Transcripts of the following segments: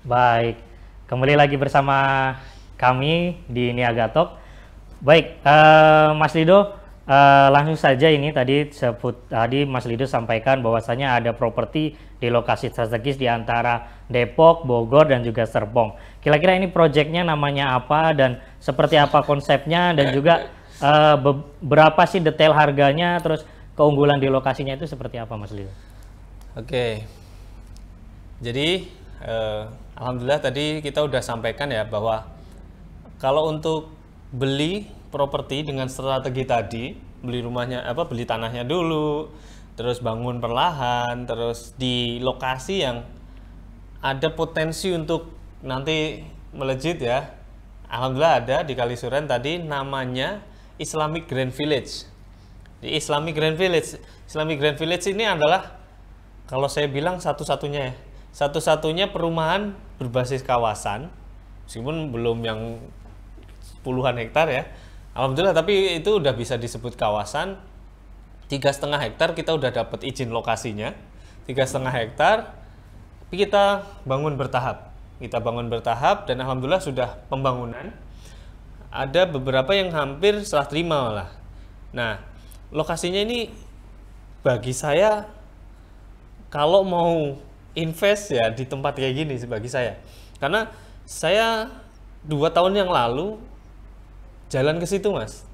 Baik, kembali lagi bersama kami di Niaga Talk. Baik, uh, Mas Lido, uh, langsung saja ini tadi sebut tadi Mas Lido sampaikan bahwasannya ada properti di lokasi strategis di antara Depok, Bogor dan juga Serpong. Kira-kira ini proyeknya namanya apa dan seperti apa konsepnya dan juga uh, berapa sih detail harganya terus keunggulan di lokasinya itu seperti apa Mas Lido? Oke. Jadi eh, alhamdulillah tadi kita sudah sampaikan ya bahwa kalau untuk beli properti dengan strategi tadi, beli rumahnya apa beli tanahnya dulu, terus bangun perlahan, terus di lokasi yang ada potensi untuk nanti melejit ya. Alhamdulillah ada di Kalisuren tadi namanya Islamic Grand Village. Di Islamic Grand Village, Islamic Grand Village ini adalah kalau saya bilang satu-satunya ya satu-satunya perumahan berbasis kawasan meskipun belum yang puluhan hektar ya alhamdulillah tapi itu udah bisa disebut kawasan tiga setengah hektar kita udah dapat izin lokasinya tiga setengah hektar tapi kita bangun bertahap kita bangun bertahap dan alhamdulillah sudah pembangunan ada beberapa yang hampir serah terima lah, nah lokasinya ini bagi saya kalau mau invest ya di tempat kayak gini sih bagi saya karena saya dua tahun yang lalu jalan ke situ mas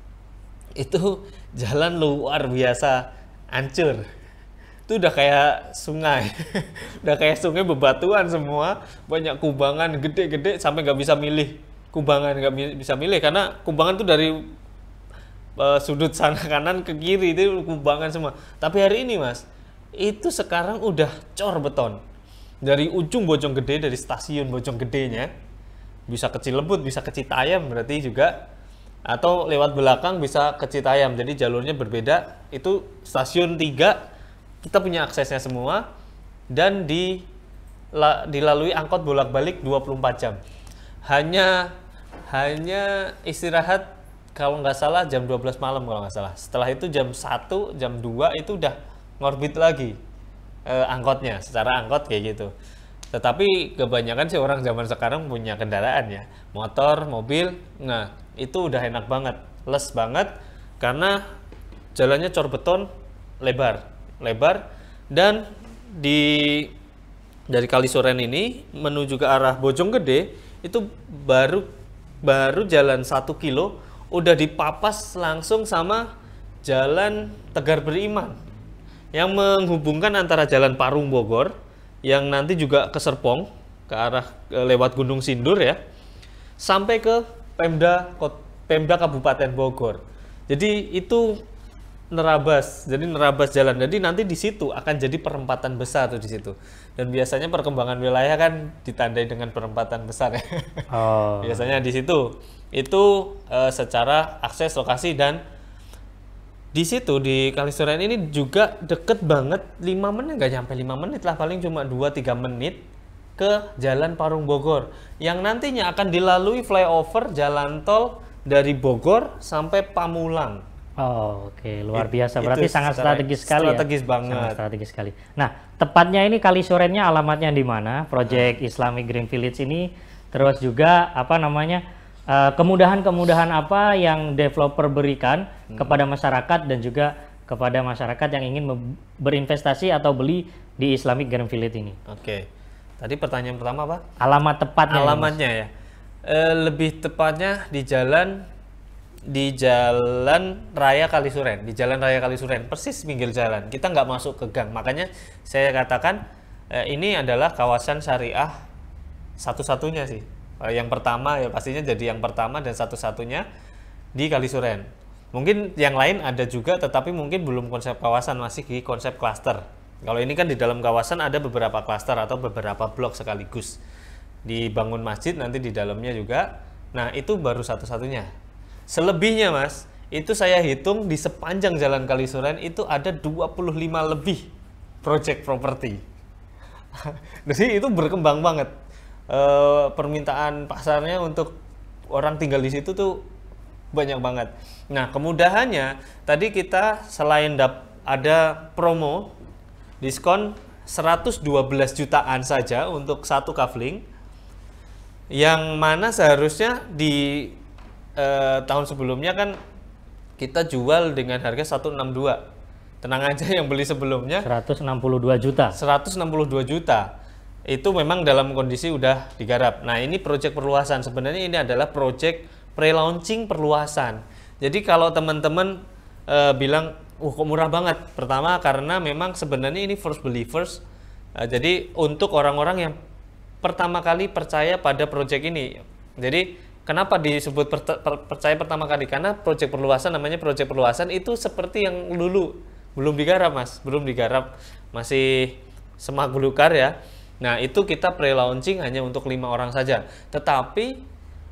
itu jalan luar biasa ancur, itu udah kayak sungai udah kayak sungai bebatuan semua banyak kubangan gede-gede sampai nggak bisa milih kubangan nggak bisa milih karena kubangan tuh dari uh, sudut sana kanan ke kiri itu kubangan semua tapi hari ini mas itu sekarang udah cor beton dari ujung Bojong Gede dari stasiun Bojong Gedenya bisa kecil lembut bisa ke Citayam berarti juga atau lewat belakang bisa ke Citayam jadi jalurnya berbeda itu stasiun 3 kita punya aksesnya semua dan di la, dilalui angkot bolak-balik 24 jam hanya hanya istirahat kalau nggak salah jam 12 malam kalau nggak salah setelah itu jam 1 jam 2 itu udah ngorbit lagi eh, angkotnya secara angkot kayak gitu tetapi kebanyakan sih orang zaman sekarang punya kendaraan ya motor mobil nah itu udah enak banget les banget karena jalannya cor beton lebar lebar dan di dari kali soren ini menuju ke arah Bojonggede itu baru baru jalan satu kilo udah dipapas langsung sama jalan Tegar Beriman yang menghubungkan antara Jalan Parung Bogor yang nanti juga ke Serpong ke arah eh, lewat Gunung Sindur ya sampai ke Pemda Pemda Kabupaten Bogor. Jadi itu nerabas, jadi nerabas jalan. Jadi nanti di situ akan jadi perempatan besar tuh di situ. Dan biasanya perkembangan wilayah kan ditandai dengan perempatan besar ya. Oh. biasanya di situ. Itu e, secara akses lokasi dan di situ di Kalisuren ini juga deket banget 5 menit nggak nyampe 5 menit lah paling cuma 2-3 menit ke Jalan Parung Bogor yang nantinya akan dilalui flyover jalan tol dari Bogor sampai Pamulang. Oh, oke, okay. luar biasa. Berarti Itu sangat strategis sekali ya? strategis ya. banget. Sangat strategis sekali. Nah, tepatnya ini kali sorenya alamatnya di mana? Project nah. Islamic Green Village ini terus juga apa namanya? Eh, kemudahan-kemudahan apa yang developer berikan hmm. kepada masyarakat dan juga kepada masyarakat yang ingin berinvestasi atau beli di Islamic grand Village ini. Oke. Tadi pertanyaan pertama apa? Alamat tepatnya. Alamatnya ya. E, lebih tepatnya di jalan di jalan Raya Kalisuren, di jalan Raya Kalisuren, persis pinggir jalan. Kita nggak masuk ke gang, makanya saya katakan e, ini adalah kawasan syariah satu-satunya sih Eh, yang pertama ya pastinya jadi yang pertama dan satu-satunya di Kalisuren. Mungkin yang lain ada juga tetapi mungkin belum konsep kawasan masih di konsep klaster. Kalau ini kan di dalam kawasan ada beberapa klaster atau beberapa blok sekaligus. Dibangun masjid nanti di dalamnya juga. Nah, itu baru satu-satunya. Selebihnya, Mas, itu saya hitung di sepanjang Jalan Kalisuren itu ada 25 lebih project property Jadi itu berkembang banget Eh, permintaan pasarnya untuk orang tinggal di situ tuh banyak banget. Nah, kemudahannya tadi kita selain dap ada promo diskon 112 jutaan saja untuk satu kavling, yang mana seharusnya di eh, tahun sebelumnya kan kita jual dengan harga 162. Tenang aja yang beli sebelumnya 162 juta. 162 juta itu memang dalam kondisi udah digarap. Nah, ini project perluasan. Sebenarnya ini adalah project pre-launching perluasan. Jadi kalau teman-teman e, bilang, "Uh, kok murah banget?" Pertama karena memang sebenarnya ini first believers. E, jadi untuk orang-orang yang pertama kali percaya pada project ini. Jadi kenapa disebut per, per, percaya pertama kali? Karena project perluasan namanya project perluasan itu seperti yang dulu belum digarap, Mas. Belum digarap. Masih semak belukar ya Nah, itu kita pre-launching hanya untuk lima orang saja. Tetapi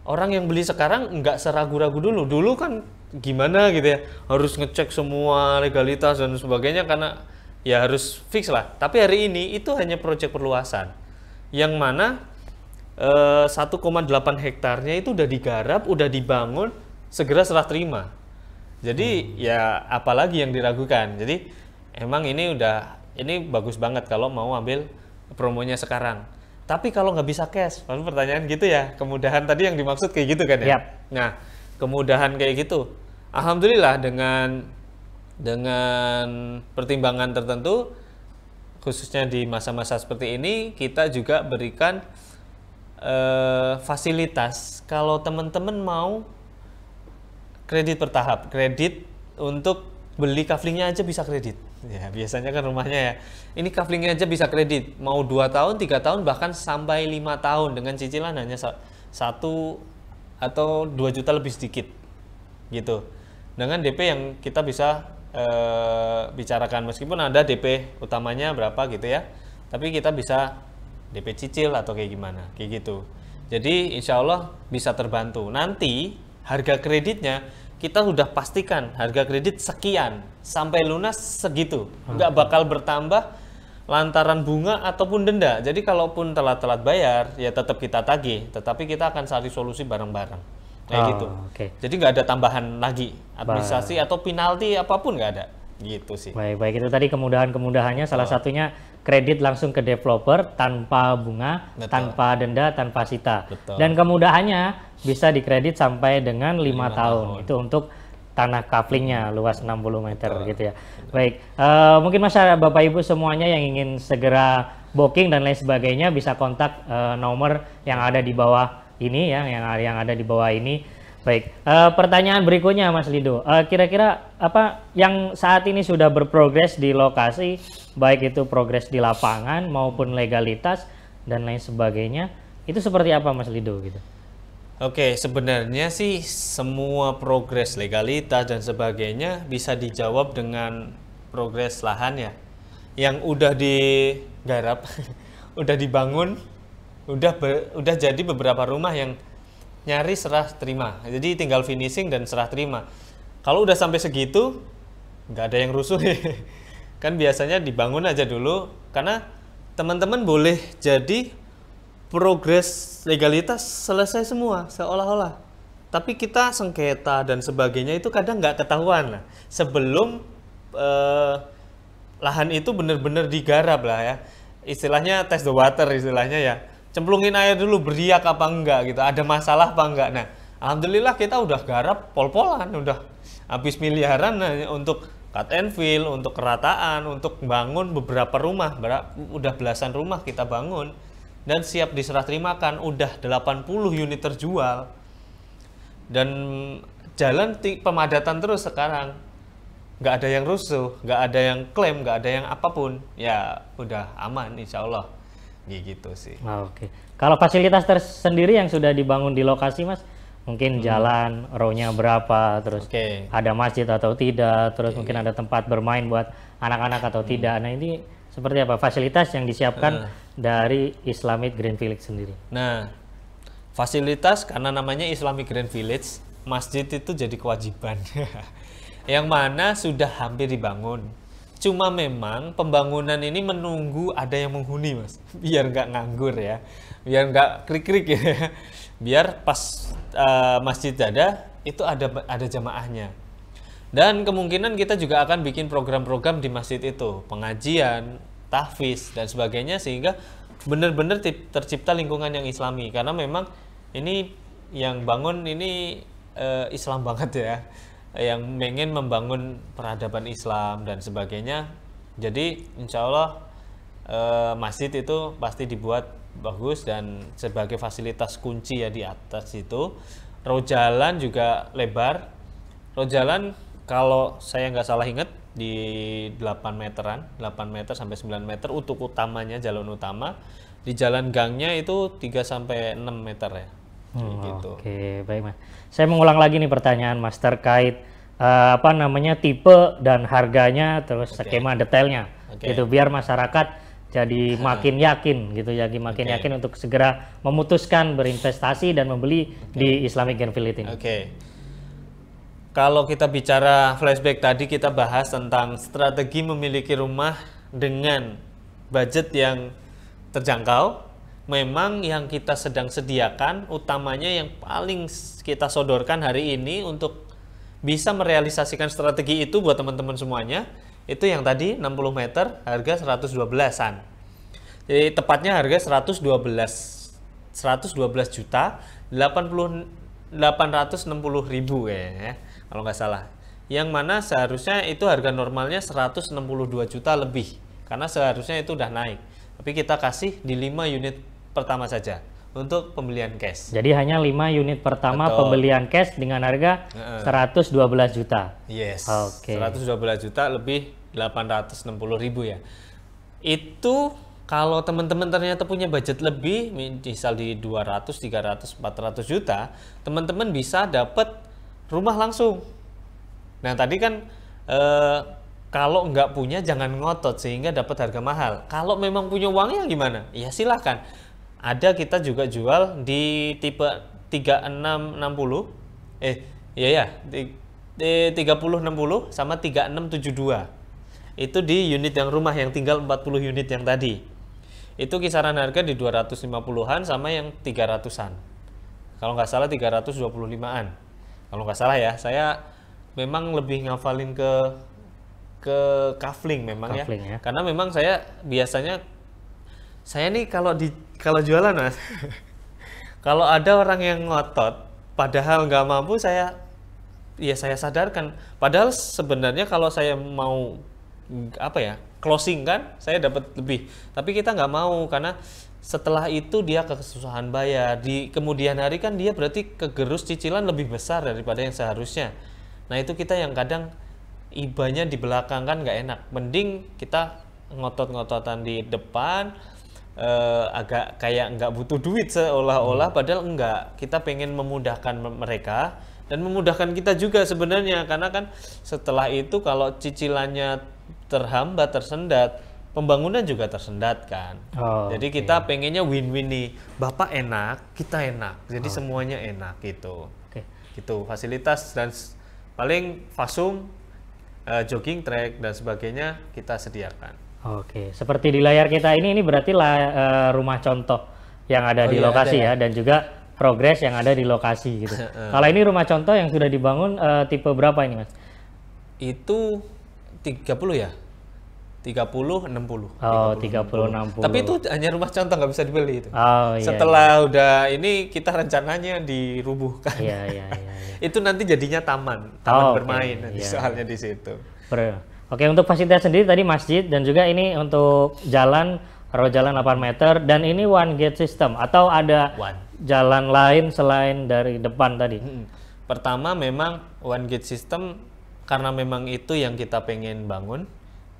orang yang beli sekarang nggak seragu-ragu dulu. Dulu kan gimana gitu ya, harus ngecek semua legalitas dan sebagainya karena ya harus fix lah. Tapi hari ini itu hanya proyek perluasan. Yang mana eh, 1,8 hektarnya itu udah digarap, udah dibangun, segera serah terima. Jadi hmm. ya apalagi yang diragukan. Jadi emang ini udah ini bagus banget kalau mau ambil promonya sekarang. Tapi kalau nggak bisa cash, lalu pertanyaan gitu ya, kemudahan tadi yang dimaksud kayak gitu kan ya? Yep. Nah, kemudahan kayak gitu. Alhamdulillah dengan dengan pertimbangan tertentu, khususnya di masa-masa seperti ini, kita juga berikan uh, fasilitas kalau teman-teman mau kredit bertahap, kredit untuk beli kaflingnya aja bisa kredit. Ya, biasanya kan rumahnya ya. Ini kaflingnya aja bisa kredit, mau 2 tahun, 3 tahun, bahkan sampai 5 tahun dengan cicilan hanya satu atau 2 juta lebih sedikit. Gitu. Dengan DP yang kita bisa e, bicarakan meskipun ada DP utamanya berapa gitu ya. Tapi kita bisa DP cicil atau kayak gimana, kayak gitu. Jadi insya Allah bisa terbantu. Nanti harga kreditnya kita sudah pastikan harga kredit sekian sampai lunas segitu nggak hmm. bakal bertambah lantaran bunga ataupun denda jadi kalaupun telat-telat bayar ya tetap kita tagih tetapi kita akan cari solusi bareng-bareng kayak oh, gitu okay. jadi nggak ada tambahan lagi administrasi ba atau penalti apapun nggak ada Gitu sih. Baik, baik. Itu tadi kemudahan-kemudahannya salah oh. satunya kredit langsung ke developer tanpa bunga, Betul. tanpa denda, tanpa sita. Betul. Dan kemudahannya bisa dikredit sampai dengan lima tahun. tahun. Itu untuk tanah kaplingnya hmm. luas 60 meter Betul. gitu ya. Betul. Baik, uh, mungkin masyarakat Bapak Ibu semuanya yang ingin segera booking dan lain sebagainya bisa kontak uh, nomor yang ada di bawah ini ya, yang yang ada di bawah ini Baik, uh, pertanyaan berikutnya Mas Lido, eh, kira-kira uh, apa yang saat ini sudah berprogres di lokasi, baik itu progres di lapangan maupun legalitas dan lain sebagainya, itu seperti apa Mas Lido gitu? Oke, sebenarnya sih semua progres legalitas dan sebagainya bisa dijawab dengan progres lahan ya, yang udah digarap, udah dibangun, udah udah jadi beberapa rumah yang nyari serah terima. Jadi tinggal finishing dan serah terima. Kalau udah sampai segitu, nggak ada yang rusuh kan biasanya dibangun aja dulu, karena teman-teman boleh jadi progres legalitas selesai semua seolah-olah. Tapi kita sengketa dan sebagainya itu kadang nggak ketahuan lah. Sebelum eh, lahan itu benar-benar digarap lah ya. Istilahnya test the water istilahnya ya cemplungin air dulu beriak apa enggak gitu ada masalah apa enggak nah alhamdulillah kita udah garap pol-polan udah habis miliaran nah, untuk cut and fill untuk kerataan untuk bangun beberapa rumah udah belasan rumah kita bangun dan siap diserah terimakan udah 80 unit terjual dan jalan pemadatan terus sekarang nggak ada yang rusuh nggak ada yang klaim nggak ada yang apapun ya udah aman insya Allah gitu sih. Oh, Oke. Okay. Kalau fasilitas tersendiri yang sudah dibangun di lokasi, Mas, mungkin hmm. jalan, row berapa, terus okay. ada masjid atau tidak, terus okay. mungkin ada tempat bermain buat anak-anak atau hmm. tidak. Nah, ini seperti apa fasilitas yang disiapkan uh. dari Islamic Green Village sendiri? Nah, fasilitas karena namanya Islamic Green Village, masjid itu jadi kewajiban. yang mana sudah hampir dibangun Cuma memang pembangunan ini menunggu ada yang menghuni mas, biar nggak nganggur ya, biar nggak krik-krik ya, biar pas uh, masjid ada itu ada ada jamaahnya. Dan kemungkinan kita juga akan bikin program-program di masjid itu, pengajian, tahfiz dan sebagainya sehingga benar-benar tercipta lingkungan yang islami karena memang ini yang bangun ini uh, Islam banget ya yang ingin membangun peradaban Islam dan sebagainya. Jadi insya Allah eh, masjid itu pasti dibuat bagus dan sebagai fasilitas kunci ya di atas itu. Road jalan juga lebar. Road jalan kalau saya nggak salah ingat di 8 meteran, 8 meter sampai 9 meter untuk utamanya jalan utama. Di jalan gangnya itu 3 sampai 6 meter ya Hmm, gitu. Oke, okay, baik mas. Saya mengulang lagi nih pertanyaan mas terkait uh, apa namanya tipe dan harganya terus okay. skema detailnya, okay. gitu biar masyarakat jadi makin yakin gitu ya, makin okay. yakin untuk segera memutuskan berinvestasi dan membeli okay. di Islamic Genfield ini. Oke. Okay. Kalau kita bicara flashback tadi kita bahas tentang strategi memiliki rumah dengan budget yang terjangkau memang yang kita sedang sediakan utamanya yang paling kita sodorkan hari ini untuk bisa merealisasikan strategi itu buat teman-teman semuanya itu yang tadi 60 meter harga 112-an jadi tepatnya harga 112 112 juta 80 860 ribu ya kalau nggak salah yang mana seharusnya itu harga normalnya 162 juta lebih karena seharusnya itu udah naik tapi kita kasih di 5 unit pertama saja untuk pembelian cash. Jadi hanya 5 unit pertama Betul. pembelian cash dengan harga seratus uh -uh. 112 juta. Yes. Oke. Okay. 112 juta lebih 860 ribu ya. Itu kalau teman-teman ternyata punya budget lebih, misal di 200, 300, 400 juta, teman-teman bisa dapat rumah langsung. Nah tadi kan eh, kalau nggak punya jangan ngotot sehingga dapat harga mahal. Kalau memang punya uangnya gimana? Ya silahkan ada kita juga jual di tipe 3660. Eh, iya ya, 3060 sama 3672. Itu di unit yang rumah yang tinggal 40 unit yang tadi. Itu kisaran harga di 250-an sama yang 300-an. Kalau nggak salah 325-an. Kalau nggak salah ya, saya memang lebih ngafalin ke ke kafling memang ya. ya. Karena memang saya biasanya saya nih kalau di kalau jualan mas, kalau ada orang yang ngotot, padahal nggak mampu saya, ya saya sadarkan. Padahal sebenarnya kalau saya mau apa ya closing kan, saya dapat lebih. Tapi kita nggak mau karena setelah itu dia kesusahan bayar. Di kemudian hari kan dia berarti kegerus cicilan lebih besar daripada yang seharusnya. Nah itu kita yang kadang ibanya di belakang kan nggak enak. Mending kita ngotot-ngototan di depan, uh, agak kayak nggak butuh duit seolah-olah hmm. padahal enggak kita pengen memudahkan mereka dan memudahkan kita juga sebenarnya karena kan setelah itu kalau cicilannya terhambat tersendat pembangunan juga tersendat kan oh, jadi kita pengennya win-win nih bapak enak kita enak jadi oh. semuanya enak gitu okay. gitu fasilitas dan paling fasum uh, jogging track dan sebagainya kita sediakan Oke, seperti di layar kita ini, ini berarti la, uh, rumah contoh yang ada oh, di iya, lokasi ada. Ya. ya, dan juga progres yang ada di lokasi gitu. Kalau ini rumah contoh yang sudah dibangun uh, tipe berapa ini, Mas? Itu 30 ya? 30 60. Oh, 30, 30 60. 60. Tapi itu hanya rumah contoh nggak bisa dibeli itu. Oh, iya, Setelah iya. udah ini kita rencananya dirubuhkan. Iya, iya, iya. iya. itu nanti jadinya taman, taman oh, bermain okay. nanti iya. soalnya iya. di situ. Per Oke, untuk fasilitas sendiri tadi masjid dan juga ini untuk jalan kalau jalan 8 meter dan ini one gate system atau ada one. jalan lain selain dari depan tadi. Hmm. Pertama memang one gate system karena memang itu yang kita pengen bangun.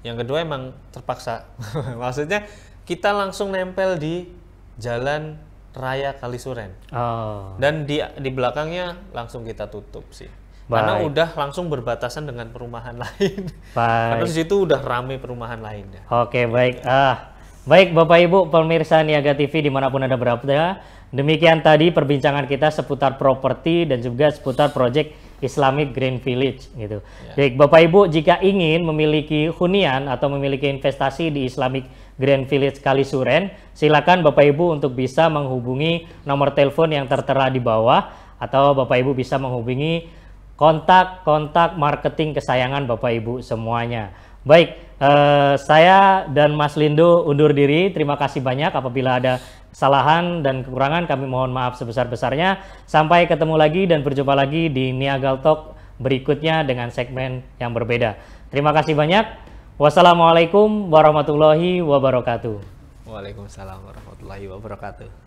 Yang kedua emang terpaksa. Maksudnya kita langsung nempel di jalan raya Kalisuren. Oh. Dan di di belakangnya langsung kita tutup sih. Baik. karena udah langsung berbatasan dengan perumahan lain. Baik. Karena di situ udah rame perumahan lainnya. Oke, baik. Ah, baik Bapak Ibu pemirsa Niaga TV dimanapun Anda berada. Demikian tadi perbincangan kita seputar properti dan juga seputar proyek Islamic Green Village gitu. Ya. Baik Bapak Ibu jika ingin memiliki hunian atau memiliki investasi di Islamic Grand Village Kalisuren, silakan Bapak Ibu untuk bisa menghubungi nomor telepon yang tertera di bawah atau Bapak Ibu bisa menghubungi kontak-kontak marketing kesayangan Bapak Ibu semuanya. Baik, eh, saya dan Mas Lindo undur diri. Terima kasih banyak apabila ada kesalahan dan kekurangan kami mohon maaf sebesar-besarnya. Sampai ketemu lagi dan berjumpa lagi di Niagal Talk berikutnya dengan segmen yang berbeda. Terima kasih banyak. Wassalamualaikum warahmatullahi wabarakatuh. Waalaikumsalam warahmatullahi wabarakatuh.